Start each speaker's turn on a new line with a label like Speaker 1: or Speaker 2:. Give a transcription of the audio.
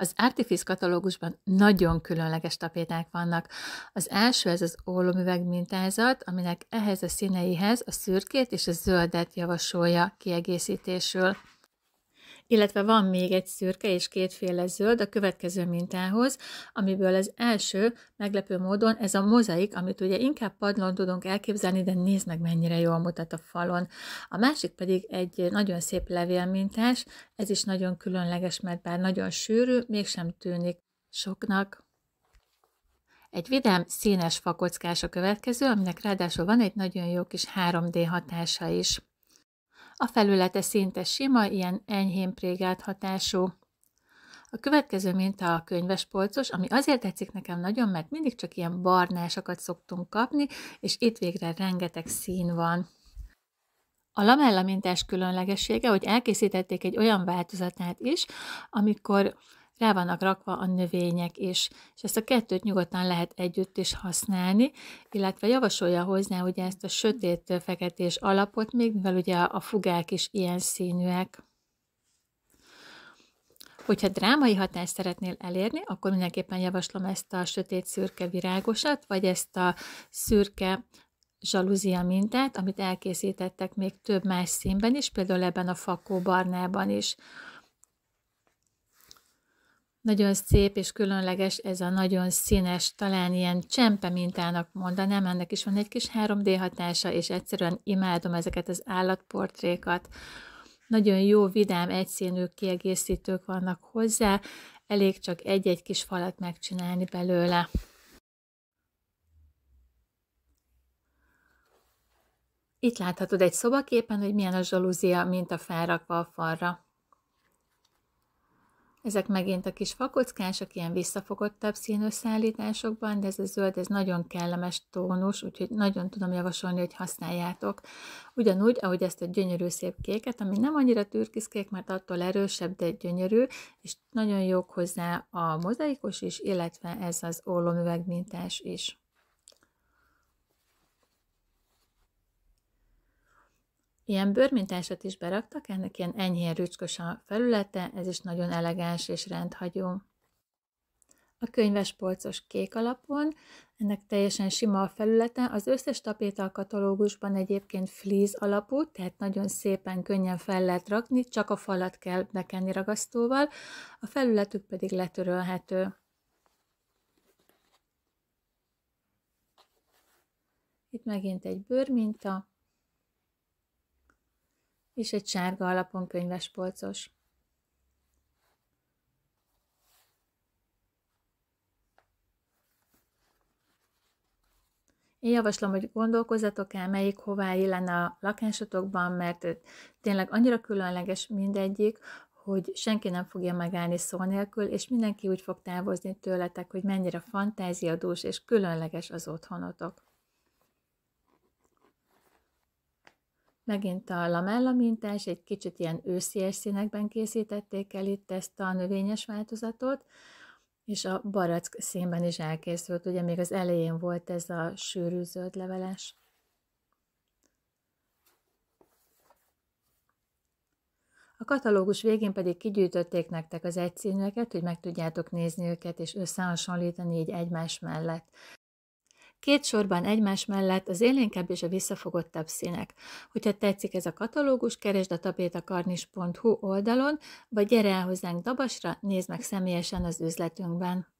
Speaker 1: Az Artifice katalógusban nagyon különleges tapéták vannak. Az első ez az ólomüveg mintázat, aminek ehhez a színeihez a szürkét és a zöldet javasolja kiegészítésül illetve van még egy szürke és kétféle zöld a következő mintához, amiből az első meglepő módon ez a mozaik, amit ugye inkább padlón tudunk elképzelni, de nézd meg mennyire jól mutat a falon. A másik pedig egy nagyon szép levélmintás, ez is nagyon különleges, mert bár nagyon sűrű, mégsem tűnik soknak. Egy vidám színes fakockás a következő, aminek ráadásul van egy nagyon jó kis 3D hatása is. A felülete szinte sima, ilyen enyhén prégált hatású. A következő minta a könyves polcos, ami azért tetszik nekem nagyon, mert mindig csak ilyen barnásokat szoktunk kapni, és itt végre rengeteg szín van. A lamella mintás különlegessége, hogy elkészítették egy olyan változatát is, amikor rá vannak rakva a növények is, és ezt a kettőt nyugodtan lehet együtt is használni, illetve javasolja hozzá ugye ezt a sötét feketés alapot még, mivel ugye a fugák is ilyen színűek. Hogyha drámai hatást szeretnél elérni, akkor mindenképpen javaslom ezt a sötét szürke virágosat, vagy ezt a szürke zsaluzia mintát, amit elkészítettek még több más színben is, például ebben a fakó barnában is. Nagyon szép és különleges ez a nagyon színes, talán ilyen csempe mintának mondanám, ennek is van egy kis 3D hatása, és egyszerűen imádom ezeket az állatportrékat. Nagyon jó, vidám, egyszínű kiegészítők vannak hozzá, elég csak egy-egy kis falat megcsinálni belőle. Itt láthatod egy szobaképen, hogy milyen a zsalúzia, mint a felrakva a falra. Ezek megint a kis fakockások, ilyen visszafogottabb színű szállításokban, de ez a zöld, ez nagyon kellemes tónus, úgyhogy nagyon tudom javasolni, hogy használjátok. Ugyanúgy, ahogy ezt a gyönyörű szép kéket, ami nem annyira türkiszkék, mert attól erősebb, de gyönyörű, és nagyon jók hozzá a mozaikus is, illetve ez az ollomüveg mintás is. Ilyen bőrmintásat is beraktak, ennek ilyen enyhén rücskös a felülete, ez is nagyon elegáns és rendhagyó. A könyves polcos kék alapon, ennek teljesen sima a felülete, az összes tapéta a katalógusban egyébként fleece alapú, tehát nagyon szépen, könnyen fel lehet rakni, csak a falat kell bekenni ragasztóval, a felületük pedig letörölhető. Itt megint egy bőrminta, és egy sárga alapon polcos. Én javaslom, hogy gondolkozzatok el, melyik hová illene a lakásotokban, mert tényleg annyira különleges mindegyik, hogy senki nem fogja megállni szó nélkül, és mindenki úgy fog távozni tőletek, hogy mennyire fantáziadús és különleges az otthonotok. Megint a lamella mintás, egy kicsit ilyen őszies színekben készítették el itt ezt a növényes változatot, és a barack színben is elkészült, ugye még az elején volt ez a sűrű zöld leveles. A katalógus végén pedig kigyűjtötték nektek az egyszínűeket, hogy meg tudjátok nézni őket és összehasonlítani így egymás mellett. Két sorban egymás mellett az élénkebb és a visszafogottabb színek. Hogyha tetszik ez a katalógus, keresd a tapétakarnis.hu oldalon, vagy gyere el hozzánk Dabasra, nézd meg személyesen az üzletünkben.